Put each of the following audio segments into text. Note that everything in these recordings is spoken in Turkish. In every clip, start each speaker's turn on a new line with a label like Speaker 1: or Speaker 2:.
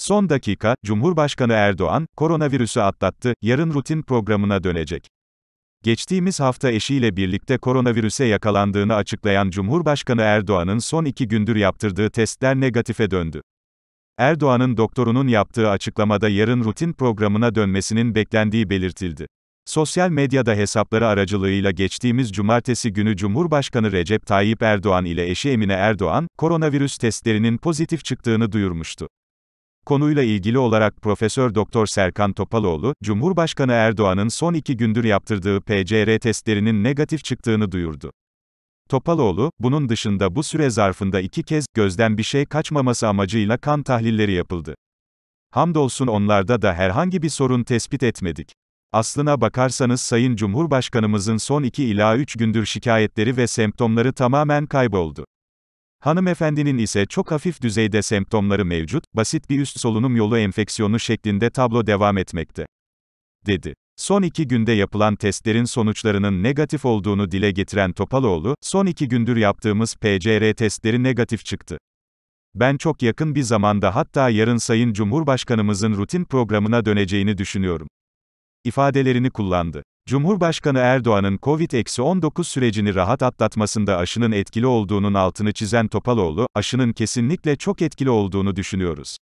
Speaker 1: Son dakika, Cumhurbaşkanı Erdoğan, koronavirüsü atlattı, yarın rutin programına dönecek. Geçtiğimiz hafta eşiyle birlikte koronavirüse yakalandığını açıklayan Cumhurbaşkanı Erdoğan'ın son iki gündür yaptırdığı testler negatife döndü. Erdoğan'ın doktorunun yaptığı açıklamada yarın rutin programına dönmesinin beklendiği belirtildi. Sosyal medyada hesapları aracılığıyla geçtiğimiz cumartesi günü Cumhurbaşkanı Recep Tayyip Erdoğan ile eşi Emine Erdoğan, koronavirüs testlerinin pozitif çıktığını duyurmuştu. Konuyla ilgili olarak Profesör Doktor Serkan Topaloğlu, Cumhurbaşkanı Erdoğan'ın son iki gündür yaptırdığı PCR testlerinin negatif çıktığını duyurdu. Topaloğlu, bunun dışında bu süre zarfında iki kez, gözden bir şey kaçmaması amacıyla kan tahlilleri yapıldı. Hamdolsun onlarda da herhangi bir sorun tespit etmedik. Aslına bakarsanız Sayın Cumhurbaşkanımızın son 2 ila 3 gündür şikayetleri ve semptomları tamamen kayboldu. Hanımefendinin ise çok hafif düzeyde semptomları mevcut, basit bir üst solunum yolu enfeksiyonu şeklinde tablo devam etmekte. Dedi. Son iki günde yapılan testlerin sonuçlarının negatif olduğunu dile getiren Topaloğlu, son iki gündür yaptığımız PCR testleri negatif çıktı. Ben çok yakın bir zamanda hatta yarın Sayın Cumhurbaşkanımızın rutin programına döneceğini düşünüyorum. İfadelerini kullandı. Cumhurbaşkanı Erdoğan'ın COVID-19 sürecini rahat atlatmasında aşının etkili olduğunun altını çizen Topaloğlu, aşının kesinlikle çok etkili olduğunu düşünüyoruz.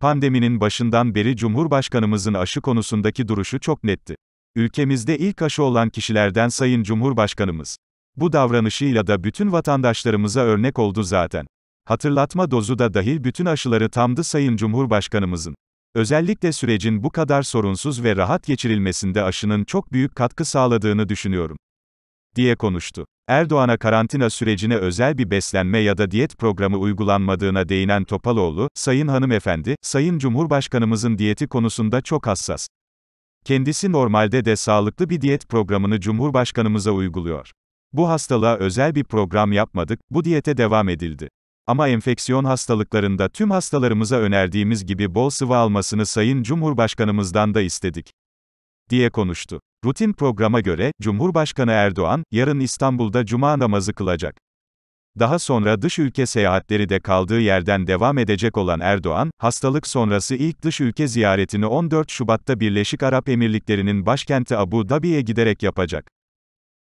Speaker 1: Pandeminin başından beri Cumhurbaşkanımızın aşı konusundaki duruşu çok netti. Ülkemizde ilk aşı olan kişilerden Sayın Cumhurbaşkanımız. Bu davranışıyla da bütün vatandaşlarımıza örnek oldu zaten. Hatırlatma dozu da dahil bütün aşıları tamdı Sayın Cumhurbaşkanımızın. Özellikle sürecin bu kadar sorunsuz ve rahat geçirilmesinde aşının çok büyük katkı sağladığını düşünüyorum diye konuştu. Erdoğan'a karantina sürecine özel bir beslenme ya da diyet programı uygulanmadığına değinen Topaloğlu, "Sayın hanımefendi, Sayın Cumhurbaşkanımızın diyeti konusunda çok hassas. Kendisi normalde de sağlıklı bir diyet programını Cumhurbaşkanımıza uyguluyor. Bu hastalığa özel bir program yapmadık, bu diyete devam edildi. Ama enfeksiyon hastalıklarında tüm hastalarımıza önerdiğimiz gibi bol sıvı almasını Sayın Cumhurbaşkanımızdan da istedik diye konuştu. Rutin programa göre, Cumhurbaşkanı Erdoğan, yarın İstanbul'da Cuma namazı kılacak. Daha sonra dış ülke seyahatleri de kaldığı yerden devam edecek olan Erdoğan, hastalık sonrası ilk dış ülke ziyaretini 14 Şubat'ta Birleşik Arap Emirlikleri'nin başkenti Abu Dhabi'ye giderek yapacak.